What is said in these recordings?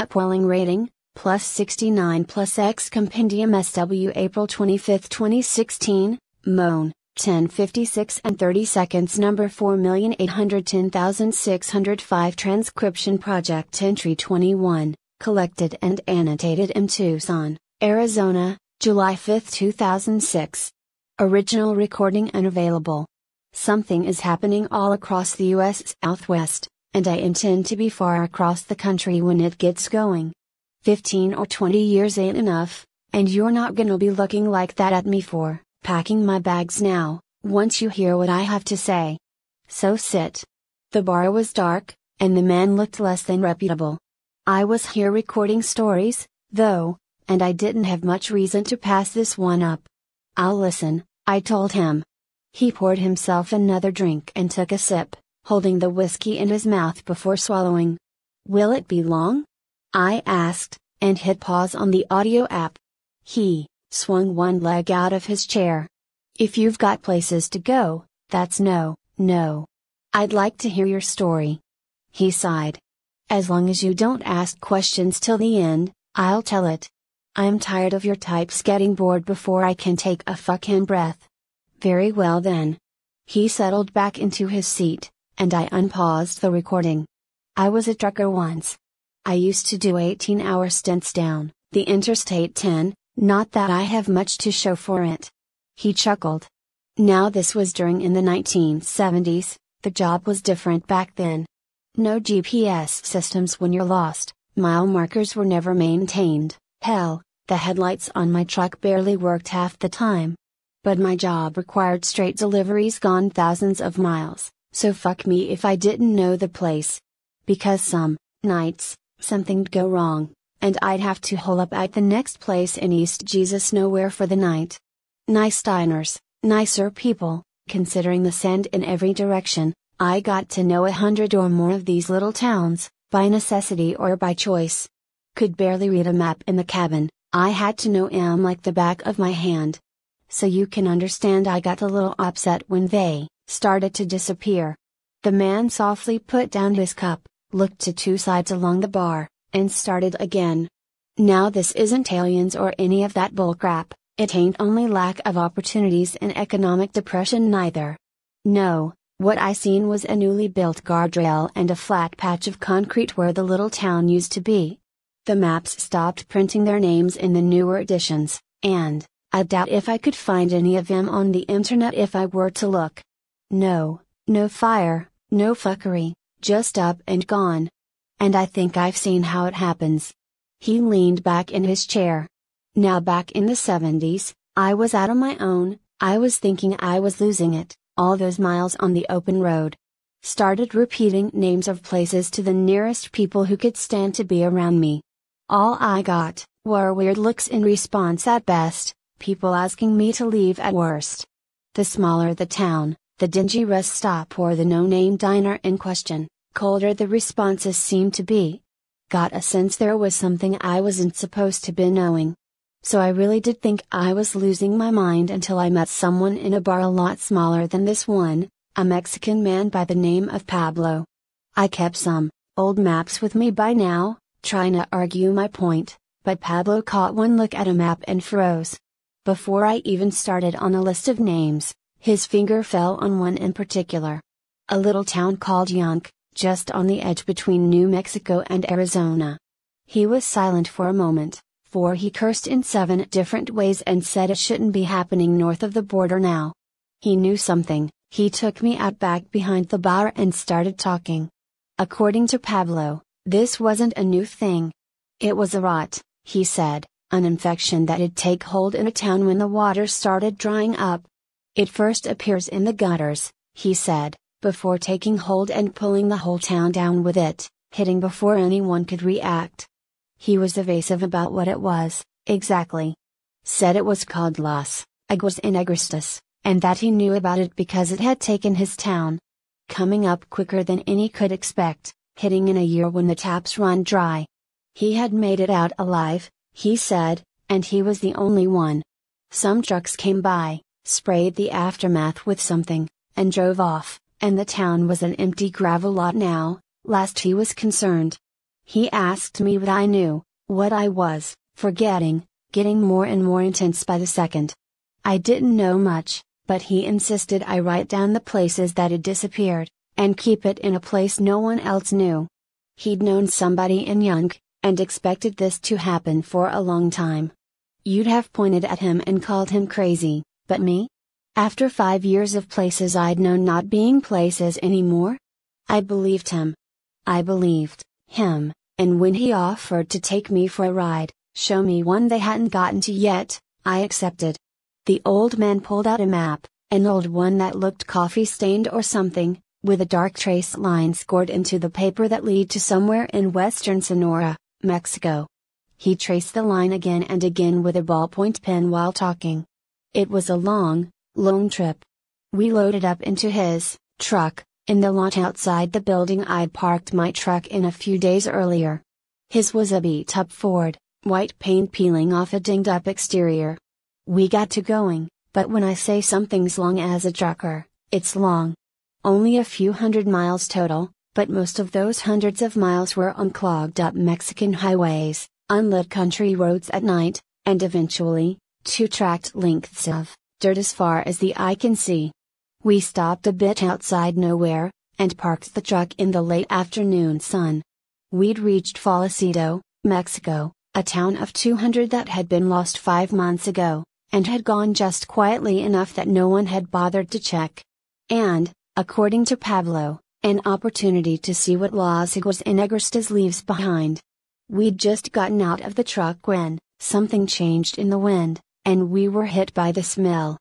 Upwelling rating, plus 69 plus X Compendium SW April 25, 2016, Moan, 1056 and 30 seconds number 4810605 Transcription Project Entry 21, collected and annotated in Tucson, Arizona, July 5, 2006. Original recording unavailable. Something is happening all across the U.S. Southwest and I intend to be far across the country when it gets going. 15 or 20 years ain't enough, and you're not gonna be looking like that at me for packing my bags now, once you hear what I have to say. So sit. The bar was dark, and the man looked less than reputable. I was here recording stories, though, and I didn't have much reason to pass this one up. I'll listen, I told him. He poured himself another drink and took a sip holding the whiskey in his mouth before swallowing. Will it be long? I asked, and hit pause on the audio app. He swung one leg out of his chair. If you've got places to go, that's no, no. I'd like to hear your story. He sighed. As long as you don't ask questions till the end, I'll tell it. I'm tired of your types getting bored before I can take a fucking breath. Very well then. He settled back into his seat, and I unpaused the recording. I was a trucker once. I used to do 18 hour stints down the Interstate 10, not that I have much to show for it. He chuckled. Now, this was during in the 1970s, the job was different back then. No GPS systems when you're lost, mile markers were never maintained, hell, the headlights on my truck barely worked half the time. But my job required straight deliveries gone thousands of miles, so fuck me if I didn't know the place. Because some nights, something'd go wrong, and I'd have to hole up at the next place in East Jesus Nowhere for the night. Nice diners, nicer people, considering the sand in every direction, I got to know a hundred or more of these little towns, by necessity or by choice. Could barely read a map in the cabin, I had to know them like the back of my hand. So you can understand I got a little upset when they started to disappear. The man softly put down his cup, looked to two sides along the bar, and started again. Now, this isn't aliens or any of that bullcrap, it ain't only lack of opportunities and economic depression neither. No, what I seen was a newly built guardrail and a flat patch of concrete where the little town used to be. The maps stopped printing their names in the newer editions, and, I doubt if I could find any of them on the internet if I were to look. No, no fire, no fuckery, just up and gone. And I think I've seen how it happens. He leaned back in his chair. Now, back in the 70s, I was out on my own, I was thinking I was losing it, all those miles on the open road. Started repeating names of places to the nearest people who could stand to be around me. All I got were weird looks in response at best, people asking me to leave at worst. The smaller the town, the dingy rest stop or the no-name diner in question, colder the responses seemed to be. Got a sense there was something I wasn't supposed to be knowing. So I really did think I was losing my mind until I met someone in a bar a lot smaller than this one, a Mexican man by the name of Pablo. I kept some old maps with me by now, trying to argue my point, but Pablo caught one look at a map and froze. Before I even started on a list of names, his finger fell on one in particular. A little town called Yonk, just on the edge between New Mexico and Arizona. He was silent for a moment, for he cursed in seven different ways and said it shouldn't be happening north of the border now. He knew something, he took me out back behind the bar and started talking. According to Pablo, this wasn't a new thing. It was a rot, he said, an infection that'd take hold in a town when the water started drying up, it first appears in the gutters, he said, before taking hold and pulling the whole town down with it, hitting before anyone could react. He was evasive about what it was, exactly. Said it was called Las, Aguas in Agristus, and that he knew about it because it had taken his town. Coming up quicker than any could expect, hitting in a year when the taps run dry. He had made it out alive, he said, and he was the only one. Some trucks came by, sprayed the aftermath with something, and drove off, and the town was an empty gravel lot now, last he was concerned. He asked me what I knew, what I was, forgetting, getting more and more intense by the second. I didn't know much, but he insisted I write down the places that it disappeared, and keep it in a place no one else knew. He'd known somebody in Young, and expected this to happen for a long time. You'd have pointed at him and called him crazy. But me? After five years of places I'd known not being places anymore? I believed him. I believed him, and when he offered to take me for a ride, show me one they hadn't gotten to yet, I accepted. The old man pulled out a map, an old one that looked coffee stained or something, with a dark trace line scored into the paper that lead to somewhere in western Sonora, Mexico. He traced the line again and again with a ballpoint pen while talking, it was a long, long trip. We loaded up into his truck, in the lot outside the building I'd parked my truck in a few days earlier. His was a beat up Ford, white paint peeling off a dinged up exterior. We got to going, but when I say something's long as a trucker, it's long. Only a few hundred miles total, but most of those hundreds of miles were on clogged up Mexican highways, unlit country roads at night, and eventually, two tracked lengths of dirt as far as the eye can see. We stopped a bit outside nowhere, and parked the truck in the late afternoon sun. We'd reached Fallecito, Mexico, a town of 200 that had been lost five months ago, and had gone just quietly enough that no one had bothered to check. And, according to Pablo, an opportunity to see what Los Aguas Inegristas leaves behind. We'd just gotten out of the truck when, something changed in the wind, and we were hit by the smell.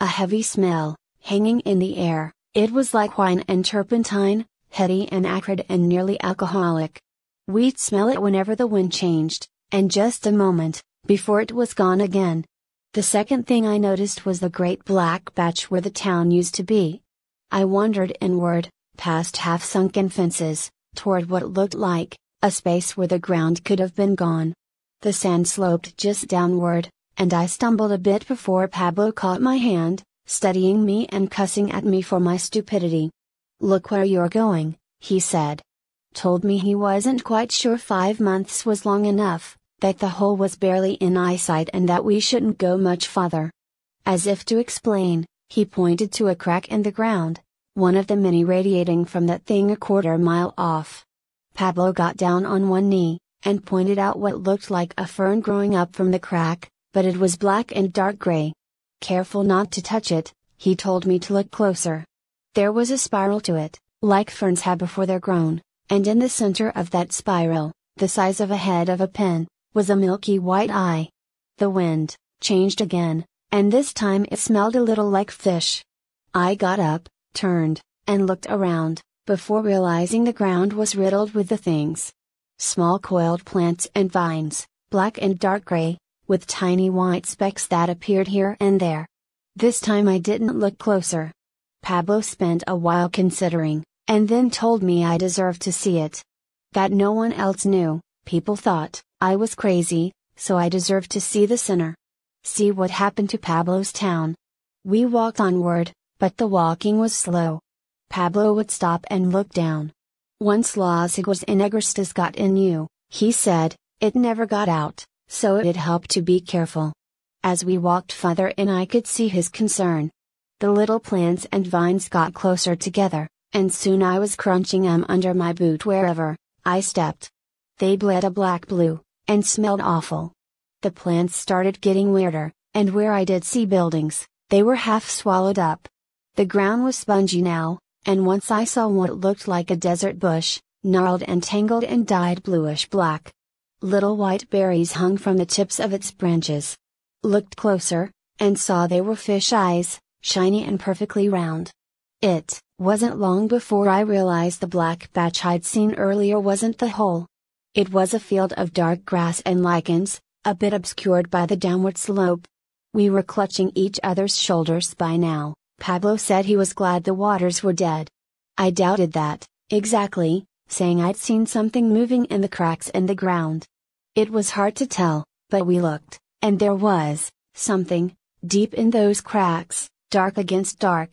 A heavy smell, hanging in the air, it was like wine and turpentine, heady and acrid and nearly alcoholic. We'd smell it whenever the wind changed, and just a moment, before it was gone again. The second thing I noticed was the great black patch where the town used to be. I wandered inward, past half sunken fences, toward what looked like a space where the ground could have been gone. The sand sloped just downward, and I stumbled a bit before Pablo caught my hand, studying me and cussing at me for my stupidity. Look where you're going, he said. Told me he wasn't quite sure five months was long enough, that the hole was barely in eyesight and that we shouldn't go much farther. As if to explain, he pointed to a crack in the ground, one of the many radiating from that thing a quarter mile off. Pablo got down on one knee, and pointed out what looked like a fern growing up from the crack, but it was black and dark gray. Careful not to touch it, he told me to look closer. There was a spiral to it, like ferns had before they're grown, and in the center of that spiral, the size of a head of a pin, was a milky white eye. The wind changed again, and this time it smelled a little like fish. I got up, turned, and looked around, before realizing the ground was riddled with the things small coiled plants and vines, black and dark gray, with tiny white specks that appeared here and there. This time I didn't look closer. Pablo spent a while considering, and then told me I deserved to see it. That no one else knew, people thought, I was crazy, so I deserved to see the sinner. See what happened to Pablo's town. We walked onward, but the walking was slow. Pablo would stop and look down. Once Los Aguas Inegristas got in you, he said, it never got out so it helped to be careful. As we walked farther in, I could see his concern. The little plants and vines got closer together, and soon I was crunching them under my boot wherever I stepped. They bled a black blue, and smelled awful. The plants started getting weirder, and where I did see buildings, they were half swallowed up. The ground was spongy now, and once I saw what looked like a desert bush, gnarled and tangled and dyed bluish black, Little white berries hung from the tips of its branches. Looked closer, and saw they were fish eyes, shiny and perfectly round. It wasn't long before I realized the black batch I'd seen earlier wasn't the whole. It was a field of dark grass and lichens, a bit obscured by the downward slope. We were clutching each other's shoulders by now. Pablo said he was glad the waters were dead. I doubted that, exactly, saying I'd seen something moving in the cracks in the ground. It was hard to tell, but we looked, and there was, something, deep in those cracks, dark against dark.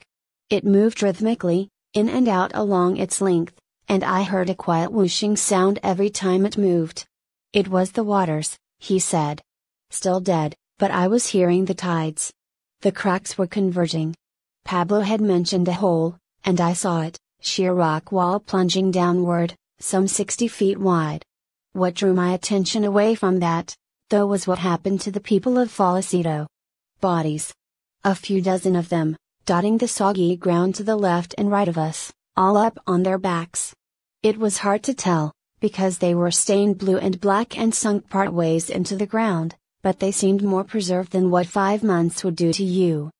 It moved rhythmically, in and out along its length, and I heard a quiet whooshing sound every time it moved. It was the waters, he said. Still dead, but I was hearing the tides. The cracks were converging. Pablo had mentioned a hole, and I saw it sheer rock wall plunging downward, some 60 feet wide. What drew my attention away from that, though, was what happened to the people of Falliceto. Bodies. A few dozen of them, dotting the soggy ground to the left and right of us, all up on their backs. It was hard to tell, because they were stained blue and black and sunk part ways into the ground, but they seemed more preserved than what five months would do to you.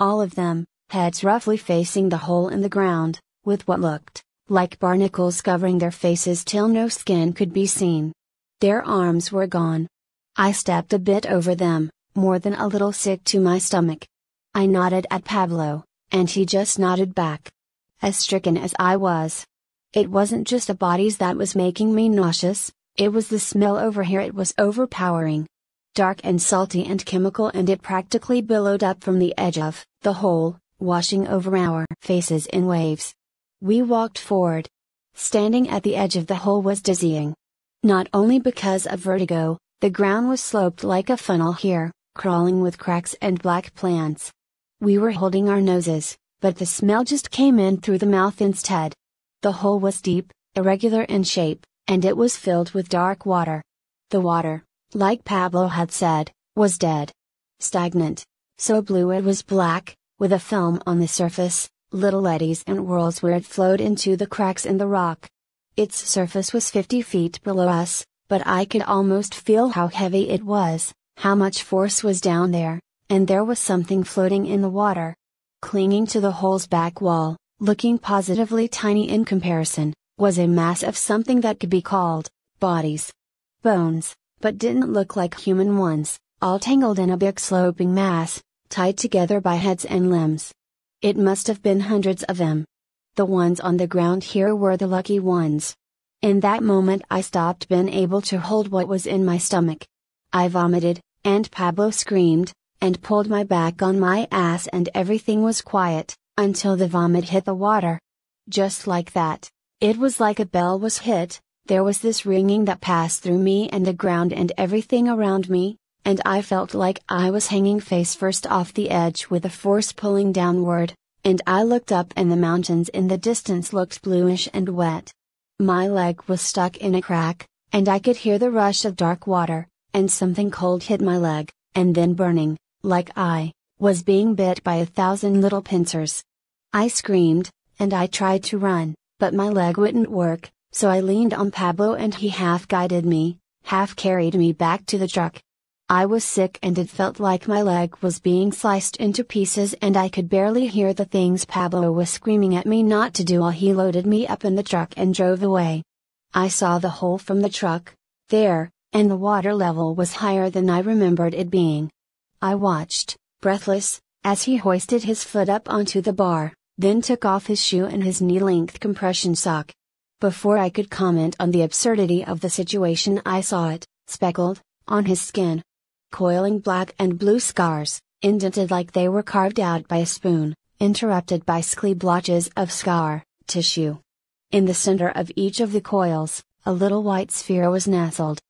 All of them, heads roughly facing the hole in the ground, with what looked like barnacles covering their faces till no skin could be seen. Their arms were gone. I stepped a bit over them, more than a little sick to my stomach. I nodded at Pablo, and he just nodded back. As stricken as I was, it wasn't just the bodies that was making me nauseous, it was the smell over here, it was overpowering. Dark and salty and chemical, and it practically billowed up from the edge of the hole, washing over our faces in waves. We walked forward. Standing at the edge of the hole was dizzying. Not only because of vertigo, the ground was sloped like a funnel here, crawling with cracks and black plants. We were holding our noses, but the smell just came in through the mouth instead. The hole was deep, irregular in shape, and it was filled with dark water. The water, like Pablo had said, was dead. Stagnant, so blue it was black, with a film on the surface, little eddies and whirls where it flowed into the cracks in the rock. Its surface was 50 feet below us, but I could almost feel how heavy it was, how much force was down there, and there was something floating in the water. Clinging to the hole's back wall, looking positively tiny in comparison, was a mass of something that could be called bodies. Bones, but didn't look like human ones, all tangled in a big sloping mass, tied together by heads and limbs. It must have been hundreds of them. The ones on the ground here were the lucky ones. In that moment, I stopped being able to hold what was in my stomach. I vomited, and Pablo screamed, and pulled my back on my ass, and everything was quiet, until the vomit hit the water. Just like that, it was like a bell was hit, there was this ringing that passed through me and the ground and everything around me, and I felt like I was hanging face first off the edge with a force pulling downward, and I looked up and the mountains in the distance looked bluish and wet. My leg was stuck in a crack, and I could hear the rush of dark water, and something cold hit my leg, and then burning, like I was being bit by a thousand little pincers. I screamed, and I tried to run, but my leg wouldn't work, so I leaned on Pablo and he half guided me, half carried me back to the truck. I was sick and it felt like my leg was being sliced into pieces and I could barely hear the things Pablo was screaming at me not to do while he loaded me up in the truck and drove away. I saw the hole from the truck, there, and the water level was higher than I remembered it being. I watched, breathless, as he hoisted his foot up onto the bar, then took off his shoe and his knee-length compression sock. Before I could comment on the absurdity of the situation I saw it, speckled, on his skin, coiling black and blue scars, indented like they were carved out by a spoon, interrupted by sclee blotches of scar tissue. In the center of each of the coils, a little white sphere was nestled.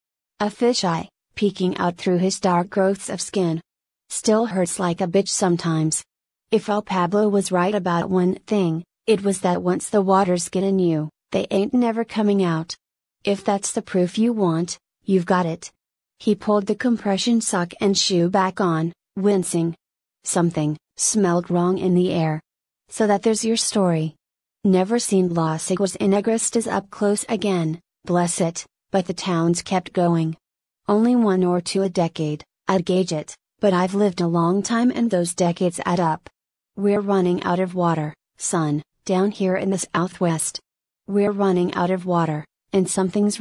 A fisheye, peeking out through his dark growths of skin. Still hurts like a bitch sometimes. If El Pablo was right about one thing, it was that once the waters get in you, they ain't never coming out. If that's the proof you want, you've got it. He pulled the compression sock and shoe back on, wincing. Something smelled wrong in the air. So that there's your story. Never seen Las Iguas in Agrestas up close again, bless it, but the towns kept going. Only one or two a decade, I'd gauge it, but I've lived a long time and those decades add up. We're running out of water, son, down here in the southwest. We're running out of water, and something's